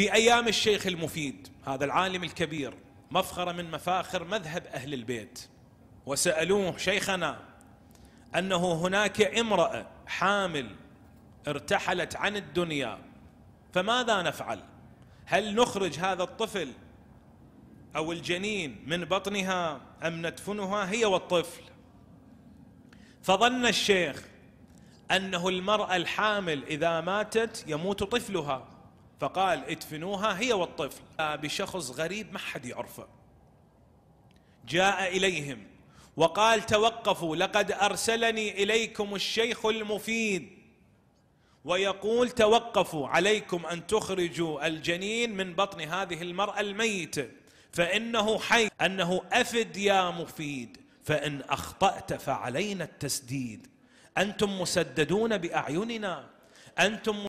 في ايام الشيخ المفيد هذا العالم الكبير مفخره من مفاخر مذهب اهل البيت وسالوه شيخنا انه هناك امراه حامل ارتحلت عن الدنيا فماذا نفعل هل نخرج هذا الطفل او الجنين من بطنها ام ندفنها هي والطفل فظن الشيخ انه المراه الحامل اذا ماتت يموت طفلها فقال ادفنوها هي والطفل بشخص غريب ما حد يعرفه جاء اليهم وقال توقفوا لقد ارسلني اليكم الشيخ المفيد ويقول توقفوا عليكم ان تخرجوا الجنين من بطن هذه المراه الميته فانه حي انه افد يا مفيد فان اخطات فعلينا التسديد انتم مسددون باعيننا انتم